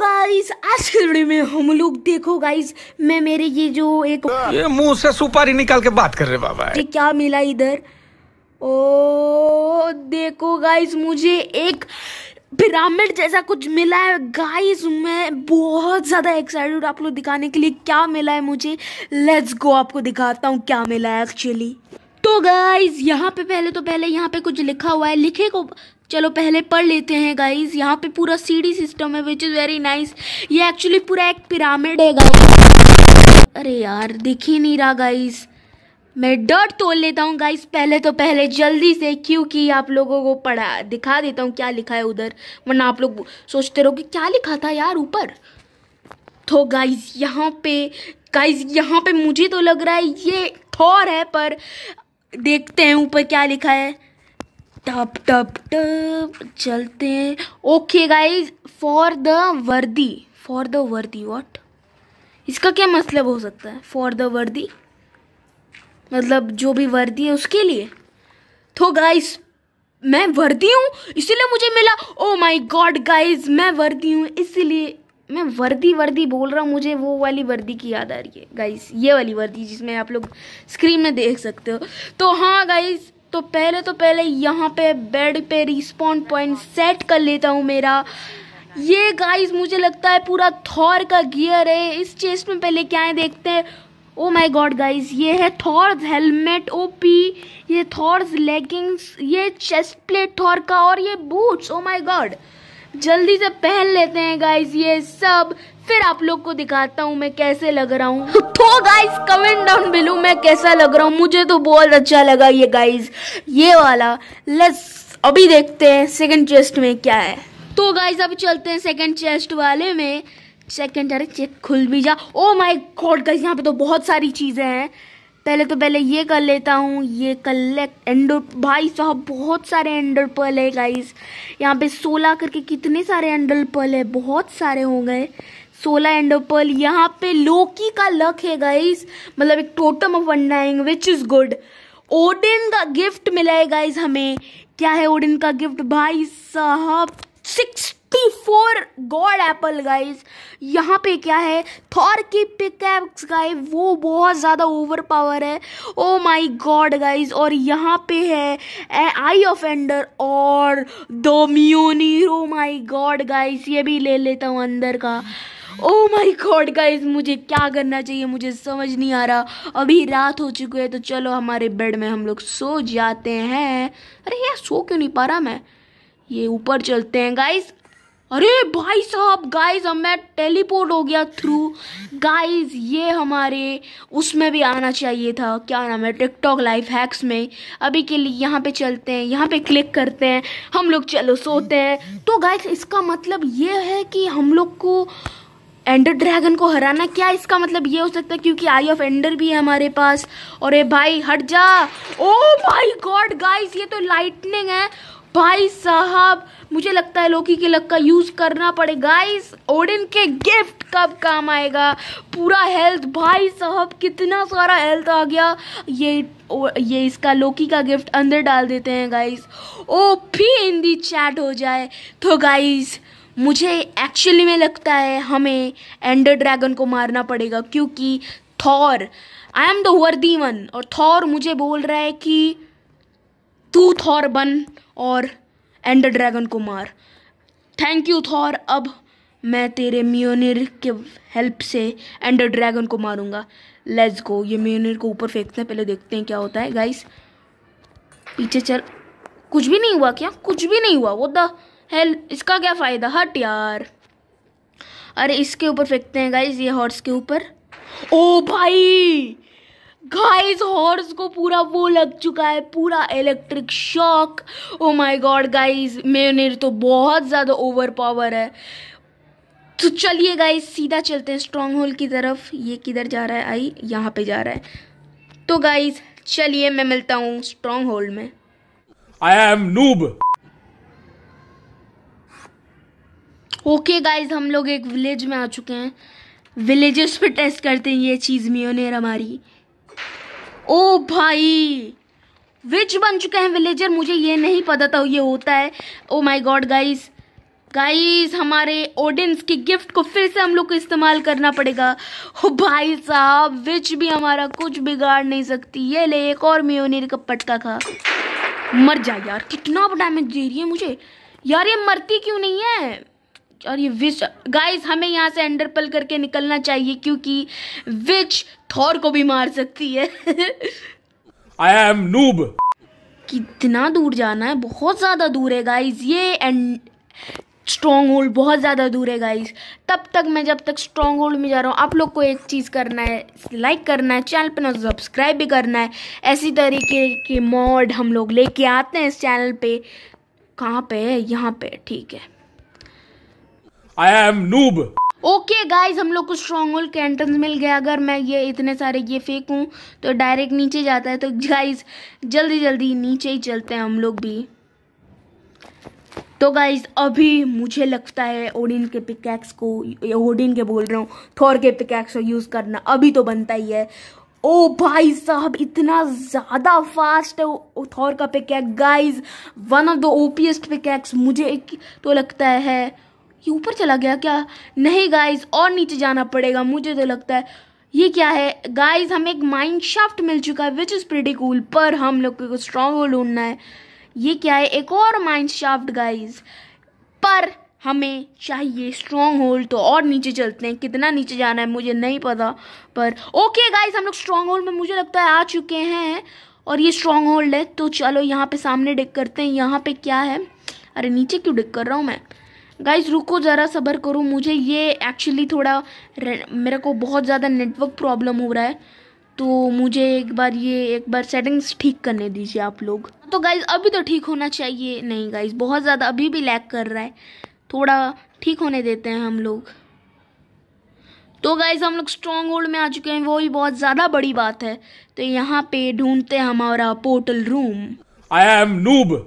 Guys आज के video में हम लोग देखो गाइस मैं मेरे ये जो एक ये मुंह से सुपारी निकाल के बात कर रहे बाबा ये क्या मिला इधर ओ देखो गाइस मुझे एक पिरामिड जैसा कुछ मिला है गाइस मैं बहुत ज़्यादा एक्साइटेड आप लोग दिखाने के लिए क्या मिला है मुझे लेट्स गो आपको दिखाता हूँ क्या मिला है एक्चुअली तो गाइज यहाँ पे पहले तो पहले यहाँ पे कुछ लिखा हुआ है लिखे को चलो पहले पढ़ लेते हैं गाइज यहाँ पे पूरा सीडी सिस्टम है विच इज़ वेरी नाइस ये एक्चुअली पूरा एक पिरामिड है गाइज अरे यार दिख ही नहीं रहा गाइज़ मैं डर तोड़ लेता हूँ गाइज पहले तो पहले जल्दी से क्योंकि आप लोगों को पढ़ा दिखा देता हूँ क्या लिखा है उधर वरना आप लोग सोचते रहो कि क्या लिखा था यार ऊपर तो गाइज यहाँ पे गाइज यहाँ पे मुझे तो लग रहा है ये थौर है पर देखते हैं ऊपर क्या लिखा है टप टप टप चलते हैं okay guys for the worthy for the worthy what इसका क्या मतलब हो सकता है फॉर द वर्दी मतलब जो भी वर्दी है उसके लिए तो गाइज मैं वर्दी हूँ इसीलिए मुझे मिला ओ माई गॉड गाइज मैं वर्दी हूँ इसीलिए मैं वर्दी वर्दी बोल रहा हूँ मुझे वो वाली वर्दी की याद आ रही है गाइस ये वाली वर्दी जिसमें आप लोग स्क्रीन में देख सकते हो तो हाँ गाइस तो पहले तो पहले यहाँ पे बेड पे रिस्पॉन्ड पॉइंट सेट कर लेता हूँ मेरा ये गाइस मुझे लगता है पूरा थॉर का गियर है इस चेस्ट में पहले क्या है देखते हैं ओ माई गॉड गाइज ये है थॉर्स हेलमेट ओ पी ये थॉर्स लेगिंग्स ये चेस्ट प्लेट थॉर का और ये बूट्स ओ माई गॉड जल्दी से पहन लेते हैं गाइज ये सब फिर आप लोग को दिखाता हूँ मैं कैसे लग रहा हूँ तो गाइज कमेंट डाउन बिलू मैं कैसा लग रहा हूँ मुझे तो बहुत अच्छा लगा ये गाइज ये वाला लस अभी देखते हैं सेकंड चेस्ट में क्या है तो गाइज अभी चलते हैं सेकंड चेस्ट वाले में सेकेंड अरे चेक खुल भी जा ओ माई गॉड गाइज यहाँ पे तो बहुत सारी चीज़ें हैं पहले तो पहले ये कर लेता हूँ ये कलेक्ट एंडर भाई साहब बहुत सारे एंडर पर्ल है गाइस यहाँ पे सोलह करके कितने सारे एंडर पर्ल है बहुत सारे हो गए सोलह एंडर पल यहाँ पे लोकी का लक है गाइस मतलब एक totem of undying which is good Odin का गिफ्ट मिला है गाइस हमें क्या है ओडिन का गिफ्ट भाई साहब sixty four god apple guys यहाँ पे क्या है थॉर की पिकैक्स गाय वो बहुत ज़्यादा ओवर पावर है ओ माई गॉड गाइज और यहाँ पे है आई ऑफ एंडर और दो म्यूनी ओ माई गॉड गाइज ये भी ले लेता हूँ अंदर का ओ माई गॉड गाइज मुझे क्या करना चाहिए मुझे समझ नहीं आ रहा अभी रात हो चुकी है तो चलो हमारे बेड में हम लोग सो जाते हैं अरे यार सो क्यों नहीं पा रहा मैं ये ऊपर चलते हैं गाइस अरे भाई साहब गाइस हमें मैं टेलीपोर्ट हो गया थ्रू गाइस ये हमारे उसमें भी आना चाहिए था क्या नाम है टिकटॉक लाइव हैक्स में अभी के लिए यहाँ पे चलते हैं यहाँ पे क्लिक करते हैं हम लोग चलो सोते हैं तो गाइस इसका मतलब ये है कि हम लोग को एंडर ड्रैगन को हराना क्या इसका मतलब ये हो सकता है क्योंकि आई ऑफ एंडर भी है हमारे पास और ए भाई हट जा ओ भाई गॉड गाइस ये तो लाइटनिंग है भाई साहब मुझे लगता है लोकी के लक का यूज़ करना पड़ेगा गाइस ओडिन के गिफ्ट कब काम आएगा पूरा हेल्थ भाई साहब कितना सारा हेल्थ आ गया ये ये इसका लोकी का गिफ्ट अंदर डाल देते हैं गाइस ओ भी हिंदी चैट हो जाए तो गाइस मुझे एक्चुअली में लगता है हमें एंडर ड्रैगन को मारना पड़ेगा क्योंकि Thor I am the worthy one और थॉर मुझे बोल रहा है कि तू थॉर बन और एंडर ड्रैगन को मार थैंक यू थॉर अब मैं तेरे म्योनिर के हेल्प से एंडर ड्रैगन को मारूंगा लेट्स गो ये म्योनिर को ऊपर फेंकते हैं पहले देखते हैं क्या होता है गाइस पीछे चल कुछ भी नहीं हुआ क्या कुछ भी नहीं हुआ वो द हेल इसका क्या फ़ायदा हट यार अरे इसके ऊपर फेंकते हैं गाइस ये हॉर्स के ऊपर ओ भाई गाइस हॉर्स को पूरा वो लग चुका है पूरा electric shock oh my god guys मेनर तो बहुत ज़्यादा ओवर पावर है तो चलिए गाइस सीधा चलते हैं स्ट्रॉन्ग होल की तरफ ये किधर जा रहा है आई यहाँ पे जा रहा है तो गाइस चलिए मैं मिलता हूँ स्ट्रॉन्ग होल में I am noob okay guys हम लोग एक विलेज में आ चुके हैं विलेजेस पे टेस्ट करते हैं ये चीज़ मियोनेर हमारी ओ भाई विच बन चुके हैं विलेजर मुझे ये नहीं पता था ये होता है oh my god guys guys हमारे ऑडियंस की गिफ्ट को फिर से हम लोग को इस्तेमाल करना पड़ेगा ओ oh भाई साहब विच भी हमारा कुछ बिगाड़ नहीं सकती ये ले एक और मियोनेर का पटका खा मर जा यार कितना डैमेज दे रही है मुझे यार ये मरती क्यों नहीं है यार ये विच गाइस हमें यहाँ से अंडरपल पल करके निकलना चाहिए क्योंकि विच थॉर को भी मार सकती है आई एम नूब कितना दूर जाना है बहुत ज़्यादा दूर है गाइज ये एंड स्ट्रॉन्ग होल्ड बहुत ज़्यादा दूर है गाइज तब तक मैं जब तक स्ट्रॉन्ग होल्ड में जा रहा हूँ आप लोग को एक चीज़ करना है लाइक करना है चैनल पर ना सब्सक्राइब भी करना है ऐसी तरीके के मॉड हम लोग लेके आते हैं इस चैनल पे कहाँ पे है यहाँ पे ठीक है I am noob okay guys हम लोग को स्ट्रॉन्ग होल्ड एंट्रेंस मिल गया अगर मैं ये इतने सारे ये फेंक हूँ तो डायरेक्ट नीचे जाता है तो गाइज जल्दी जल्दी नीचे ही चलते हैं हम लोग भी तो गाइज अभी मुझे लगता है ओडिन के पिकैक्स को ओडिन के बोल रहा हूँ थोर के पिकैक्स को यूज़ करना अभी तो बनता ही है ओ भाई साहब इतना ज़्यादा फास्ट है थॉर का pickaxe guys one of the OPest pickaxe मुझे एक तो लगता है ये ऊपर चला गया क्या नहीं गाइज और नीचे जाना पड़ेगा मुझे तो लगता है ये क्या है गाइज हमें एक माइंड शाफ्ट मिल चुका है विच इज़ प्रेटी कूल पर हम लोग को स्ट्रॉन्ग होल ढूंढना है ये क्या है एक और माइंड शाफ्ट गाइज पर हमें चाहिए स्ट्रॉन्ग होल्ड तो और नीचे चलते हैं कितना नीचे जाना है मुझे नहीं पता पर ओके गाइज हम लोग स्ट्रॉन्ग होल्ड में मुझे लगता है आ चुके हैं और ये स्ट्रॉन्ग होल्ड है तो चलो यहाँ पे सामने डिक करते हैं यहाँ पे क्या है अरे नीचे क्यों डिक कर रहा हूँ मैं गाइज रुको ज़रा सब्र करो मुझे ये एक्चुअली थोड़ा मेरे को बहुत ज़्यादा नेटवर्क प्रॉब्लम हो रहा है तो मुझे एक बार ये एक बार सेटिंग्स ठीक करने दीजिए आप लोग तो गाइज अभी तो ठीक होना चाहिए नहीं गाइज बहुत ज़्यादा अभी भी लैक कर रहा है थोड़ा ठीक होने देते हैं हम लोग तो गाइज हम लोग स्ट्रॉन्ग होल्ड में आ चुके हैं वो ही बहुत ज़्यादा बड़ी बात है तो यहाँ पे ढूंढते हैं हमारा portal room I am noob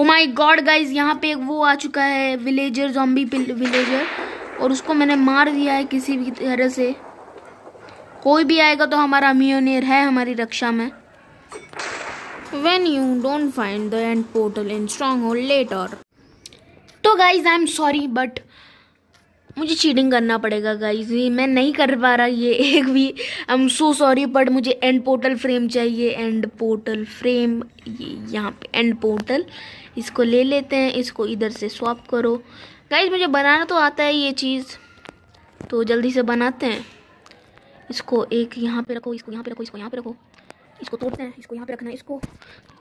oh my god guys यहाँ पे एक वो आ चुका है विलेजर जॉम्बी विलेजर और उसको मैंने मार दिया है किसी भी तरह से कोई भी आएगा तो हमारा मियोनियर है हमारी रक्षा में when you don't find the end portal in stronghold और तो guys I am sorry but मुझे चीटिंग करना पड़ेगा गाइज मैं नहीं कर पा रहा ये एक भी I am so sorry but मुझे एंड पोर्टल फ्रेम चाहिए एंड पोर्टल फ्रेम ये यहाँ पे एंड पोर्टल इसको ले लेते हैं इसको इधर से स्वाप करो गाइज मुझे बनाना तो आता है ये चीज़ तो जल्दी से बनाते हैं इसको एक यहाँ पे रखो इसको यहाँ पे रखो इसको यहाँ पे रखो इसको तोड़ते हैं इसको यहाँ पे रखना है इसको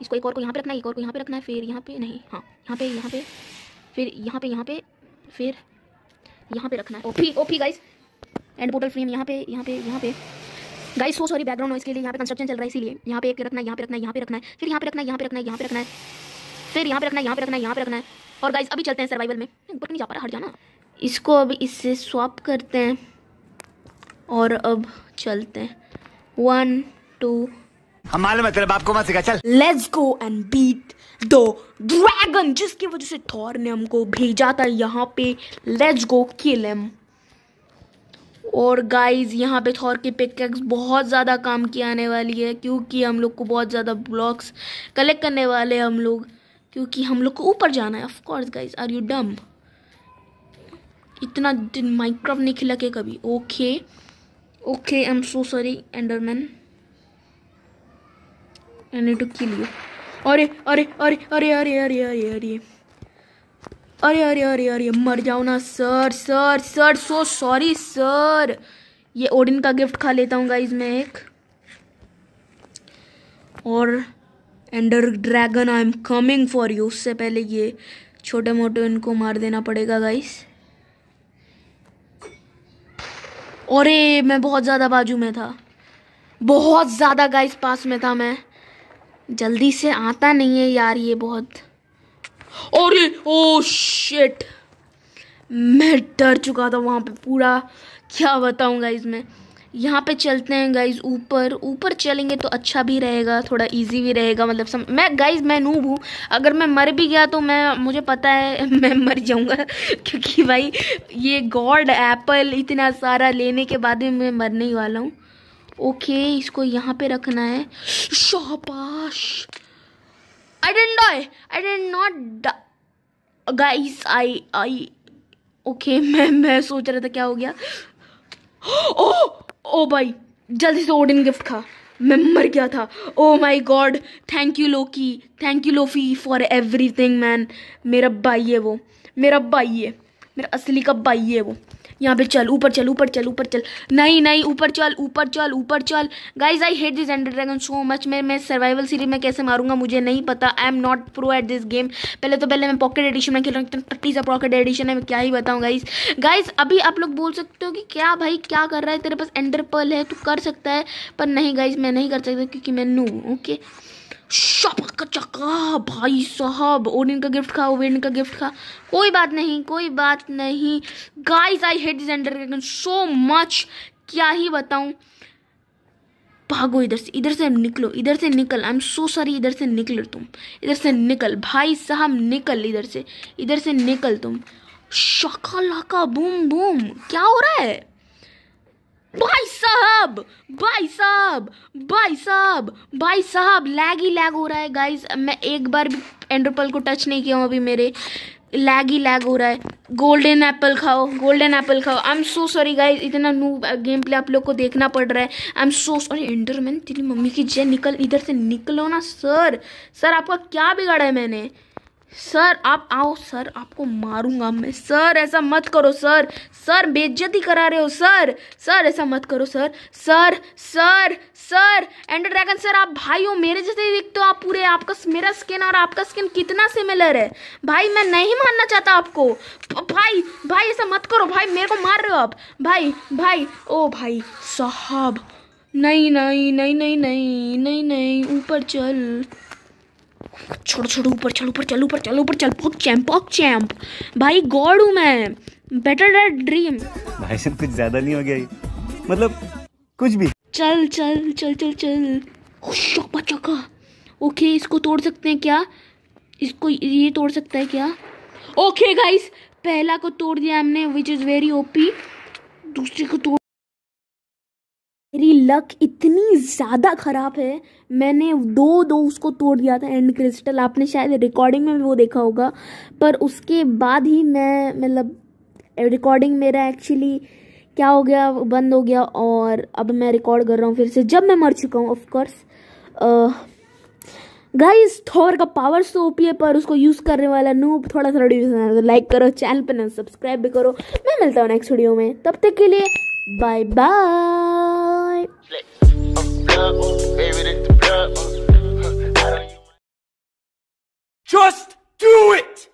इसको एक और को यहाँ पे रखना है एक और को यहाँ पे रखना है फिर यहाँ पे नहीं हाँ यहाँ पे यहाँ पे फिर यहाँ पे यहाँ पे फिर यहाँ पे रखना है OP OP guys end portal frame यहाँ पे यहाँ पे यहाँ पे guys so sorry background noise के लिए यहाँ पे कंस्ट्रक्शन चल रहा है इसलिए यहाँ पे एक रखना है यहाँ पे रखना है यहाँ पे रखना है फिर यहाँ पे रखना है यहाँ पे रखना है यहाँ पे रखना है फिर यहाँ पे रखना है यहाँ पे रखना है यहाँ पे रखना है और गाइज अभी चलते हैं सर्वाइवल में ऊपर नहीं जा पा रहा हट जाना इसको अब इससे स्वाप करते हैं और अब चलते हैं वन टू हम मालूम है तेरे बाप को मत सिखा चल let's go and beat the dragon जिसकी वजह से थॉर ने हमको भेजा था यहाँ पे लेट्स गो किल हिम और गाइस यहाँ पे थॉर की पिकेक्स बहुत ज़्यादा काम की आने वाली है क्योंकि हम लोग को बहुत ज़्यादा ब्लॉक्स कलेक्ट करने वाले हम लोग क्योंकि हम लोग को ऊपर जाना है ऑफकोर्स गाइज आर यू डम इतना दिन माइक्रोफ नहीं खिला के कभी okay okay I am so sorry Enderman I need to kill you अरे अरे अरे अरे अरे अरे अरे अरे अरे अरे अरे अरे मर जाओ ना sir sir sir so sorry sir ये ओडिन का गिफ्ट खा लेता हूँ गाइज मैं एक और Ender Dragon I am coming for you उससे पहले ये छोटे मोटे इनको मार देना पड़ेगा गाइस अरे मैं बहुत ज़्यादा बाजू में था बहुत ज़्यादा गाइस पास में था मैं जल्दी से आता नहीं है यार ये बहुत अरे ओ oh, शिट मैं डर चुका था वहाँ पे पूरा क्या बताऊँगा इसमें यहाँ पे चलते हैं गाइज ऊपर ऊपर चलेंगे तो अच्छा भी रहेगा थोड़ा इजी भी रहेगा मतलब सम... मैं गाइज मैं नूब हूँ अगर मैं मर भी गया तो मैं मुझे पता है मैं मर जाऊँगा क्योंकि भाई ये गॉड एप्पल इतना सारा लेने के बाद में मैं मरने ही वाला हूँ ओके इसको यहाँ पे रखना है शोपाश I didn't die I didn't not guys I I okay मैं मैं सोच रहा था क्या हो गया ओह ओ भाई जल्दी से ओडिन गिफ्ट खा मैं मर गया था oh my god thank you Loki thank you Lofi for everything man मेरा भाई है वो मेरा भाई है मेरा असली का भाई है वो यहाँ पे चल ऊपर चल ऊपर चल ऊपर चल नहीं नहीं ऊपर चल ऊपर चल ऊपर चल guys I hate this Ender Dragon so much मैं मैं सर्वाइवल सीरीज में कैसे मारूंगा मुझे नहीं पता I am not pro at this game पहले तो पहले मैं पॉकेट एडिशन में खेल रहा हूँ इतना टट्टी सा पॉकेट एडिशन है मैं क्या ही बताऊँ गाइज गाइज अभी आप लोग बोल सकते हो कि क्या भाई क्या कर रहा है तेरे पास एंडर पर्ल है तू कर सकता है पर नहीं गाइज मैं नहीं कर सकता क्योंकि मैं नू ओके okay? चक्का भाई साहब ओनिन का गिफ्ट खा ओवेन का गिफ्ट खा कोई बात नहीं कोई बात नहीं guys I hate this Ender Dragon so much क्या ही बताऊं भागो इधर से इधर से निकलो इधर से निकल आई एम सो सॉरी इधर से निकलो तुम इधर से निकल भाई साहब निकल इधर से इधर से निकल तुम शका लाका बूम बूम क्या हो रहा है भाई साहब भाई साहब भाई साहब भाई साहब लैग ही लैग हो रहा है गाइस मैं एक बार भी एंड्रोपल को टच नहीं किया हूँ अभी मेरे लैग ही लैग हो रहा है गोल्डन एप्पल खाओ गोल्डन एप्पल खाओ I am so sorry guys इतना न्यू गेम प्ले आप लोग को देखना पड़ रहा है I am so sorry Enderman तेरी मम्मी की जय निकल इधर से निकलो ना सर सर आपका क्या बिगाड़ा है मैंने सर आप आओ सर आपको मारूंगा मैं सर ऐसा मत करो सर सर बेज्जती करा रहे हो सर सर ऐसा मत करो sir sir sir sir Ender Dragon sir आप भाई हो मेरे जैसे ही दिखते हो आप पूरे आपका मेरा स्किन और आपका स्किन कितना सिमिलर है भाई मैं नहीं मानना चाहता आपको भाई भाई ऐसा मत करो भाई मेरे को मार रहे हो आप भाई भाई ओ भाई साहब नहीं नहीं नहीं नहीं नहीं नहीं नहीं ऊपर चल छोड़ो छोड़ो ऊपर चलो ऊपर चलो ऊपर चलो ऊपर चल पॉक चैंप पॉक चैंप भाई गॉड हूँ मैं बेटर डेट ड्रीम भाई सब कुछ ज़्यादा नहीं हो गया मतलब कुछ भी चल चल चल चल चल चौका चौका ओके इसको तोड़ सकते हैं क्या इसको ये तोड़ सकता है क्या ओके गाइस पहला को तोड़ दिया हमने विच इज़ वेरी ओपी दूसरे को तोड़ मेरी लक इतनी ज़्यादा ख़राब है मैंने दो दो उसको तोड़ दिया था एंड क्रिस्टल आपने शायद रिकॉर्डिंग में वो देखा होगा पर उसके बाद ही मैं मतलब रिकॉर्डिंग मेरा एक्चुअली क्या हो गया बंद हो गया और अब मैं रिकॉर्ड कर रहा हूँ फिर से जब मैं मर चुका हूँ ऑफकोर्स गाइस थोर का पावर सो ओपी है पर उसको यूज़ करने वाला नू थोड़ा सा रिड्यूस तो लाइक करो चैनल पर ना सब्सक्राइब भी करो मैं मिलता हूँ नेक्स्ट वीडियो में तब तक के लिए bye bye Just do it!